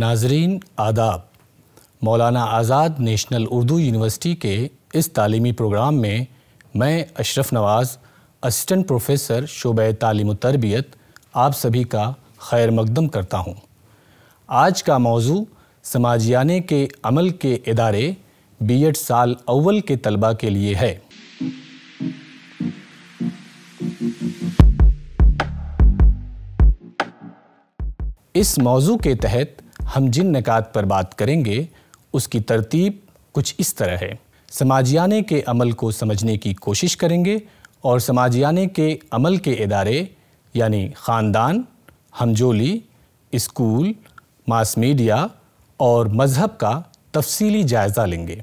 नाजरीन आदाब मौलाना आज़ाद नेशनल उर्दू यूनिवर्सिटी के इस तालीमी प्रोग्राम में मैं अशरफ नवाज़ असिस्टेंट प्रोफेसर शुब तालीम तरबियत आप सभी का खैर मकदम करता हूँ आज का मौजू समाजियाने के अमल के इदारे बी एड साल अव्वल के तलबा के लिए है इस मौजू के तहत हम जिन नकात पर बात करेंगे उसकी तरतीब कुछ इस तरह है समाजियाने के अमल को समझने की कोशिश करेंगे और समाजियाने के अमल के इदारे यानी ख़ानदान हमजोली स्कूल मास मीडिया और मज़हब का तफसीली जायज़ा लेंगे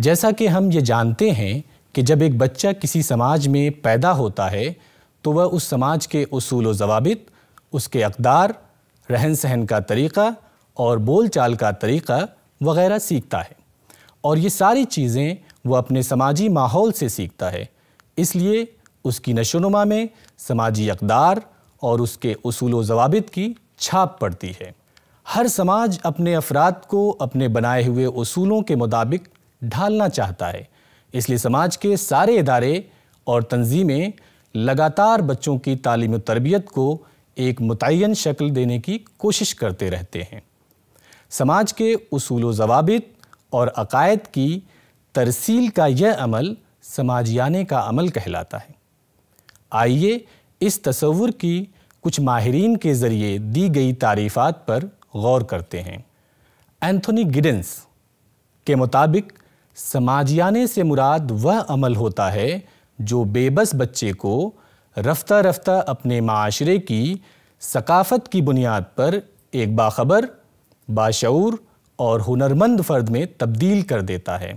जैसा कि हम ये जानते हैं कि जब एक बच्चा किसी समाज में पैदा होता है तो वह उस समाज के असूल वाबित उसके अकदार रहन सहन का तरीक़ा और बोल चाल का तरीक़ा वगैरह सीखता है और ये सारी चीज़ें वह अपने समाजी माहौल से सीखता है इसलिए उसकी नशोनुमा में समाजी अकदार और उसके असूल जवाब की छाप पड़ती है हर समाज अपने अफराद को अपने बनाए हुए असूलों के मुताबिक ढालना चाहता है इसलिए समाज के सारे इदारे और तंजीमें लगातार बच्चों की तालीम तरबियत को एक मुतन शक्ल देने की कोशिश करते रहते हैं समाज के असूल जवाबित और अकायद की तरसील का यह अमल समाजियाने का अमल कहलाता है आइए इस तस्वुर की कुछ माहरीन के ज़रिए दी गई तारीफ़ात पर गौर करते हैं एंथोनी गिडेंस के मुताबिक समाजियाने से मुराद वह अमल होता है जो बेबस बच्चे को रफ्ता रफ्ता अपने माशरे की सकाफ़त की बुनियाद पर एक बाखबर बाशूर और हुनरमंद फ़र्द में तब्दील कर देता है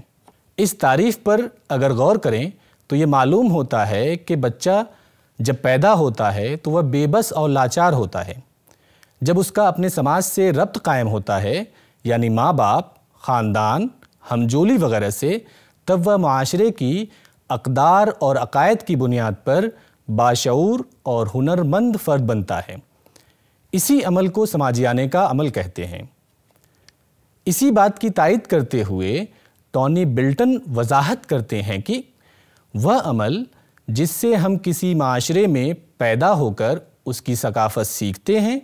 इस तारीफ़ पर अगर गौर करें तो ये मालूम होता है कि बच्चा जब पैदा होता है तो वह बेबस और लाचार होता है जब उसका अपने समाज से रब्त कायम होता है यानी माँ बाप ख़ानदान हमजोली वगैरह से तब वह माशरे की अकदार और अकायद की बुनियाद पर बाशूर और हुनरमंद फ़र्द बनता है इसी अमल को समाजियाने का अमल कहते हैं इसी बात की तायद करते हुए टॉनी बिल्टन वजाहत करते हैं कि वह अमल जिससे हम किसी माशरे में पैदा होकर उसकी सकाफ़त सीखते हैं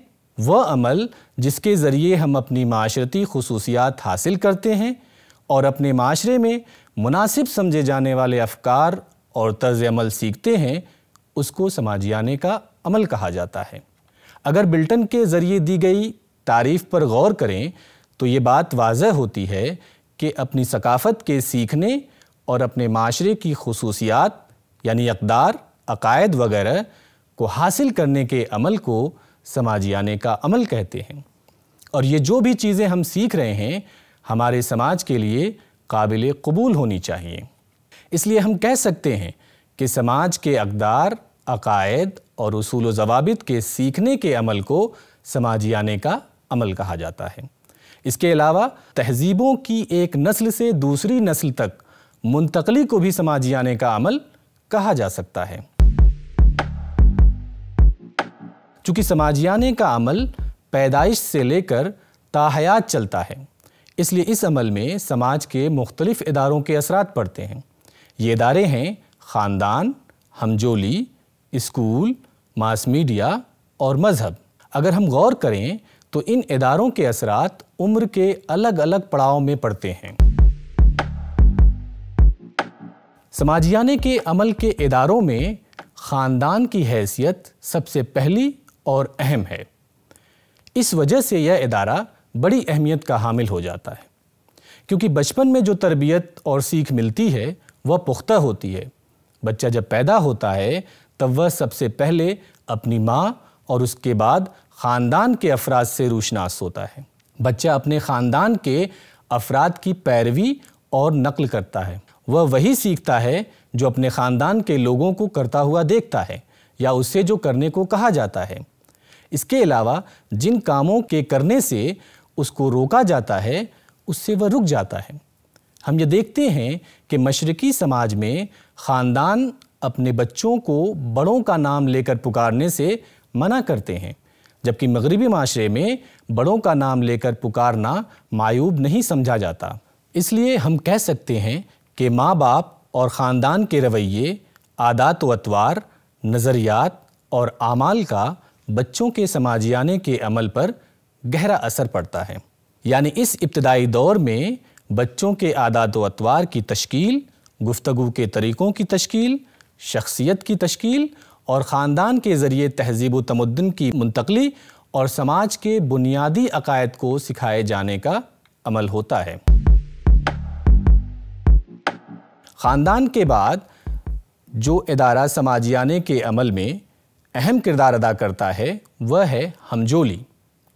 वह अमल जिसके ज़रिए हम अपनी माशरती खसूसियात हासिल करते हैं और अपने माशरे में मुनासिब समझे जाने वाले अफकार और तर्ज अमल सीखते हैं उसको समाजियाने का अमल कहा जाता है अगर बिल्टन के ज़रिए दी गई तारीफ पर गौर करें तो ये बात वाज होती है कि अपनी सकाफ़त के सीखने और अपने माशरे की खसूसियात यानी अकदार अकायद वगैरह को हासिल करने के अमल को समाजियाने का अमल कहते हैं और ये जो भी चीज़ें हम सीख रहे हैं हमारे समाज के लिए काबिल कबूल होनी चाहिए इसलिए हम कह सकते हैं कि समाज के अकदार अकायद और असूल जवाबित के सीखने के अमल को समाजियाने का अमल कहा जाता है इसके अलावा तहजीबों की एक नस्ल से दूसरी नस्ल तक मुंतकली को भी समाजियाने का अमल कहा जा सकता है चूँकि समाजियाने का अमल पैदाइश से लेकर ताहयात चलता है इसलिए इस अमल में समाज के मुख्तलिफ़ इदारों के असरात पड़ते हैं ये इदारे हैं ख़ानदान हमजोली स्कूल मास मीडिया और मज़हब अगर हम गौर करें तो इन इदारों के असरात उम्र के अलग अलग पड़ाव में पड़ते हैं समाजियाने के अमल के इदारों में ख़ानदान की हैसियत सबसे पहली और अहम है इस वजह से यह इदारा बड़ी अहमियत का हामिल हो जाता है क्योंकि बचपन में जो तरबियत और सीख मिलती है वह पुख्ता होती है बच्चा जब पैदा होता है तब तो वह सबसे पहले अपनी माँ और उसके बाद ख़ानदान के अफराद से रूशनास होता है बच्चा अपने ख़ानदान के अफराद की पैरवी और नकल करता है वह वही सीखता है जो अपने ख़ानदान के लोगों को करता हुआ देखता है या उससे जो करने को कहा जाता है इसके अलावा जिन कामों के करने से उसको रोका जाता है उससे वह रुक जाता है हम ये देखते हैं कि मशरक़ी समाज में ख़ानदान अपने बच्चों को बड़ों का नाम लेकर पुकारने से मना करते हैं जबकि मगरबी माशरे में बड़ों का नाम लेकर पुकारना मायूब नहीं समझा जाता इसलिए हम कह सकते हैं कि माँ बाप और ख़ानदान के रवैये आदात व अतवार नज़रियात और आमाल का बच्चों के समाजियाने के अमल पर गहरा असर पड़ता है यानी इस इब्तदाई दौर में बच्चों के आदात व अतवार की तश्कील गुफ्तगु के तरीक़ों की तश्कील शख्सियत की तश्कील और ख़ानदान के ज़रिए तहजीब व तमदन की मुंतकली और समाज के बुनियादी अकायद को सिखाए जाने का अमल होता है ख़ानदान के बाद जो इदारा समाजियाने के अमल में अहम किरदार अदा करता है वह है हमजोली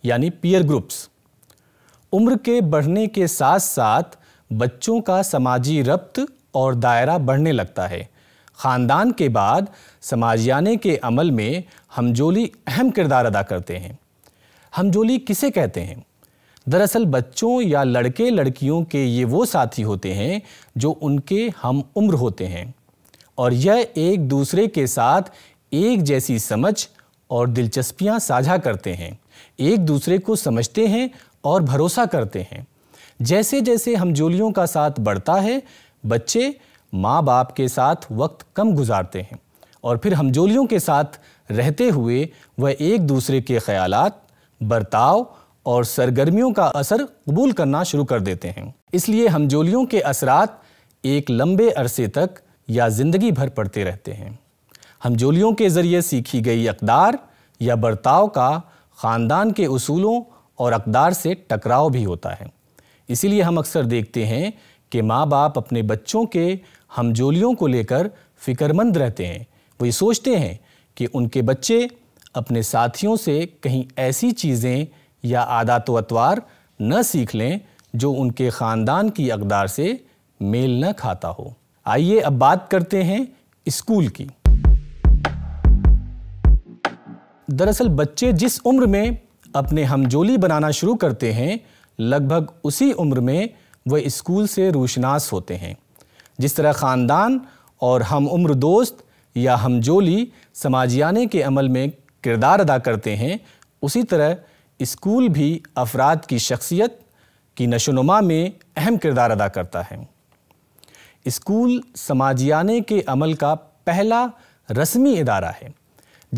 यानी पीयर ग्रुप्स उम्र के बढ़ने के साथ साथ बच्चों का समाजी रब्त और दायरा बढ़ने लगता है ख़ानदान के बाद समाजियाने के अमल में हमजोली अहम किरदार अदा करते हैं हमजोली किसे कहते हैं दरअसल बच्चों या लड़के लड़कियों के ये वो साथी होते हैं जो उनके हम उम्र होते हैं और यह एक दूसरे के साथ एक जैसी समझ और दिलचस्पियां साझा करते हैं एक दूसरे को समझते हैं और भरोसा करते हैं जैसे जैसे हमजोलियों का साथ बढ़ता है बच्चे माँ बाप के साथ वक्त कम गुजारते हैं और फिर हमजोलियों के साथ रहते हुए वह एक दूसरे के ख्याल बर्ताव और सरगर्मियों का असर कबूल करना शुरू कर देते हैं इसलिए हमजोलियों के असरात एक लंबे अरसे तक या ज़िंदगी भर पड़ते रहते हैं हमजोलियों के ज़रिए सीखी गई अकदार या बर्ताव का ख़ानदान के असूलों और अकदार से टकराव भी होता है इसीलिए हम अक्सर देखते हैं कि माँ बाप अपने बच्चों के हमजोलियों को लेकर फिक्रमंद रहते हैं वो ये सोचते हैं कि उनके बच्चे अपने साथियों से कहीं ऐसी चीज़ें या आदात अतवार न सीख लें जो उनके ख़ानदान की अकदार से मेल न खाता हो आइए अब बात करते हैं स्कूल की दरअसल बच्चे जिस उम्र में अपने हमजोली बनाना शुरू करते हैं लगभग उसी उम्र में वह स्कूल से रूशनास होते हैं जिस तरह ख़ानदान और हम उम्र दोस्त या हम जोली समाजियाने के अमल में किरदार अदा करते हैं उसी तरह स्कूल भी अफराद की शख्सियत की नशोनुमा में अहम किरदार अदा करता है स्कूल समाजियाने के अमल का पहला रस्मी इदारा है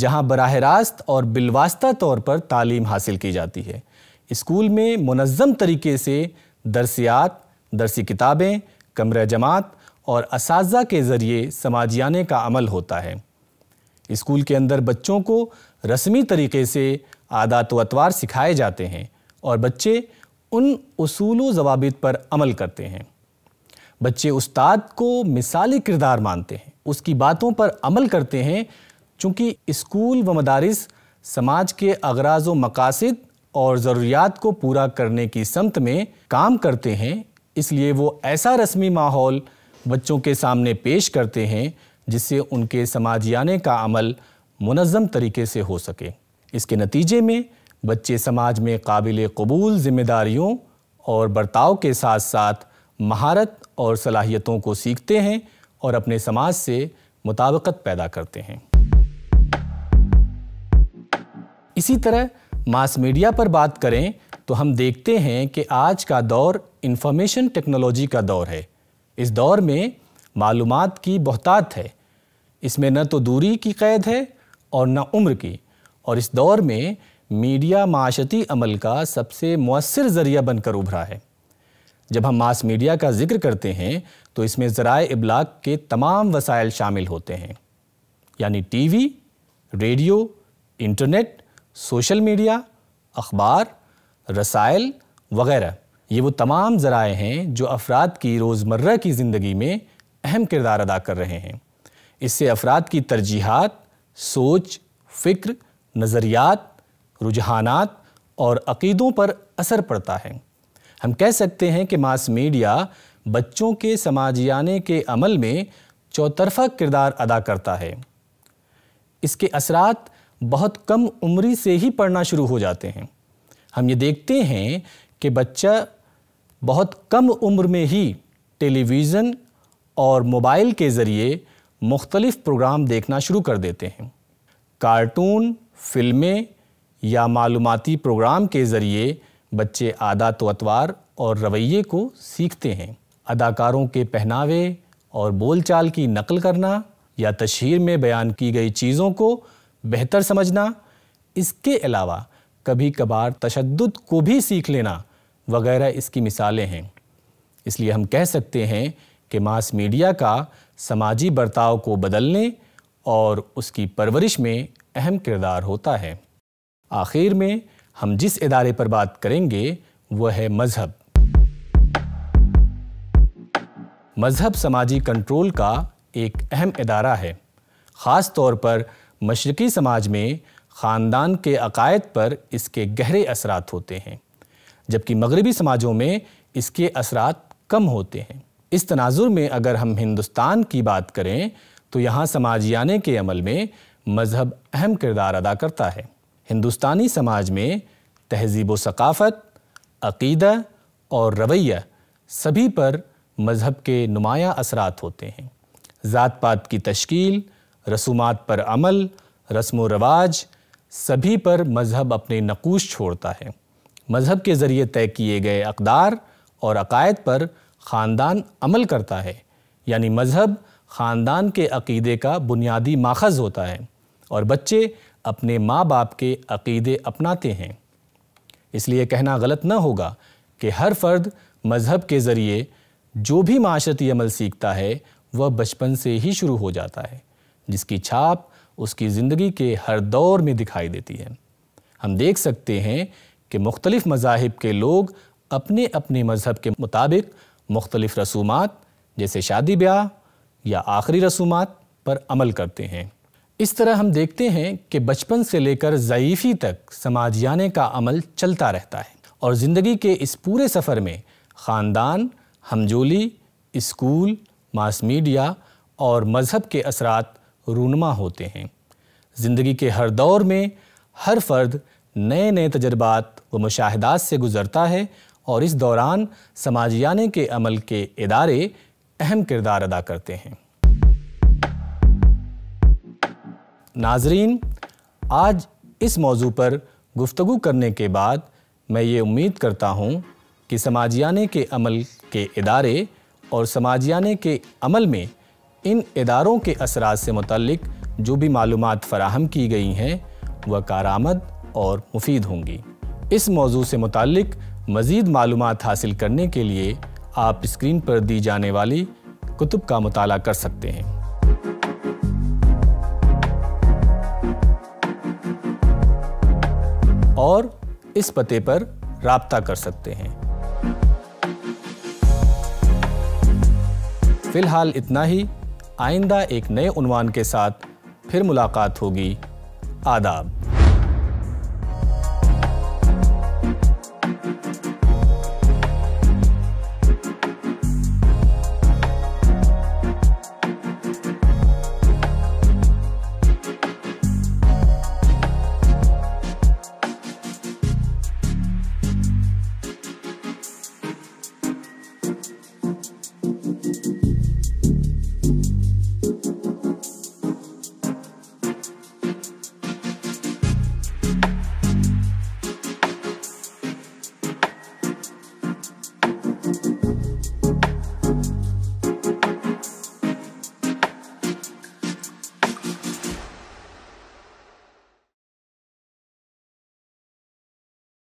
जहां बरह रास्त और बिलवास्ता तौर पर तालीम हासिल की जाती है स्कूल में मनज़म तरीके से दरसियात दरसी किताबें कमरे जमात और इस के ज़रिए समाजियाने का अमल होता है स्कूल के अंदर बच्चों को रस्मी तरीके से आदात व अतवार सिखाए जाते हैं और बच्चे उन असूल जवाबित पर अमल करते हैं बच्चे उस्ताद को मिसाली किरदार मानते हैं उसकी बातों पर अमल करते हैं चूँकि स्कूल व मदारस समाज के अगराज व मकासद और ज़रूरियात को पूरा करने की समत में काम करते हैं इसलिए वो ऐसा रस्मी माहौल बच्चों के सामने पेश करते हैं जिससे उनके समाजियाने का अमल मुनज़म तरीके से हो सके इसके नतीजे में बच्चे समाज में काबिल कबूल जिम्मेदारियों और बर्ताव के साथ साथ महारत और सलाहियतों को सीखते हैं और अपने समाज से मुताबकत पैदा करते हैं इसी तरह मास मीडिया पर बात करें तो हम देखते हैं कि आज का दौर इंफॉर्मेशन टेक्नोलॉजी का दौर है इस दौर में मालूम की बहतात है इसमें न तो दूरी की कैद है और न उम्र की और इस दौर में मीडिया माशती अमल का सबसे मौसर ज़रिया बनकर उभरा है जब हम मास मीडिया का जिक्र करते हैं तो इसमें ज़राए इबलाग के तमाम वसायल शामिल होते हैं यानी TV radio internet social media अखबार रसायल वगैरह ये वो तमाम ज़राए हैं जो अफराद की रोज़मर्रा की ज़िंदगी में अहम किरदार अदा कर रहे हैं इससे अफराद की तरजीहत सोच फ़िक्र नज़रियात रुझाना और अक़ीदों पर असर पड़ता है हम कह सकते हैं कि मास मीडिया बच्चों के समाजियाने के अमल में चौतरफा किरदार अदा करता है इसके असरात बहुत कम उम्री से ही पढ़ना शुरू हो जाते हैं हम ये देखते हैं कि बच्चा बहुत कम उम्र में ही टेलीविज़न और मोबाइल के ज़रिए मुख्तलिफ़ प्रोग्राम देखना शुरू कर देते हैं कार्टून फिल्में या मालूमती प्रोग्राम के ज़रिए बच्चे आदात अतवार और रवैये को सीखते हैं अदाकारों के पहनावे और बोलचाल की नकल करना या तशहर में बयान की गई चीज़ों को बेहतर समझना इसके अलावा कभी कभार तशद को भी सीख लेना वगैरह इसकी मिसालें हैं इसलिए हम कह सकते हैं कि मास मीडिया का समाजी बर्ताव को बदलने और उसकी परवरिश में अहम किरदार होता है आखिर में हम जिस इदारे पर बात करेंगे वह है मज़हब मज़हब समाजी कंट्रोल का एक अहम इदारा है ख़ास तौर पर मशरक़ी समाज में ख़ानदान के अकायद पर इसके गहरे असरात होते हैं जबकि मगरबी समाजों में इसके असरात कम होते हैं इस तनाजुर में अगर हम हिंदुस्तान की बात करें तो यहाँ समाजियाने के अमल में मज़हब अहम किरदार अदा करता है हिंदुस्तानी समाज में तहजीब व सकाफ़त अकीदा और रवैया सभी पर मज़हब के नुमाया असरात होते हैं ज़ात पात की तश्कील रसूमात पर अमल रस्म व रवाज सभी पर मज़हब अपने नकूश छोड़ता है मज़हब के ज़रिए तय किए गए अकदार और अकायद पर ख़ानदान अमल करता है यानी मज़हब ख़ानदान के अकीदे का बुनियादी माखज़ होता है और बच्चे अपने माँ बाप के अकीदे अपनाते हैं इसलिए कहना गलत न होगा कि हर फर्द मज़हब के ज़रिए जो भी माशरती अमल सीखता है वह बचपन से ही शुरू हो जाता है जिसकी छाप उसकी ज़िंदगी के हर दौर में दिखाई देती है हम देख सकते हैं कि मुख्तलिफ़ मजाहब के लोग अपने अपने मज़हब के मुताबिक मुख्तलिफ़ रसूमात जैसे शादी ब्याह या आखिरी रसूमात पर अमल करते हैं इस तरह हम देखते हैं कि बचपन से लेकर ज़यीफ़ी तक समाजियाने का अमल चलता रहता है और ज़िंदगी के इस पूरे सफ़र में ख़ानदान हमजोली स्कूल मास मीडिया और मज़हब के असरात रूनमा होते हैं ज़िंदगी के हर दौर में हर फर्द नए नए तजर्बात व मुशाहदात से गुज़रता है और इस दौरान समाजियाने के अमल के इदारे अहम किरदार अदा करते हैं नाजरीन आज इस मौजू पर गुफ्तु करने के बाद मैं ये उम्मीद करता हूँ कि समाजियाने के अमल के इदारे और समाजियाने के अमल में इन इदारों के असरा से मुतलक जो भी मालूम फ़राहम की गई हैं वह कारामद और मुफीद होंगी इस मौजू से मुतक मज़ीद मालूम हासिल करने के लिए आप स्क्रीन पर दी जाने वाली कुतुब का मताल कर सकते हैं और इस पते पर रबता कर सकते हैं फ़िलहाल इतना ही आइंदा एक नए उनवान के साथ फिर मुलाकात होगी आदाब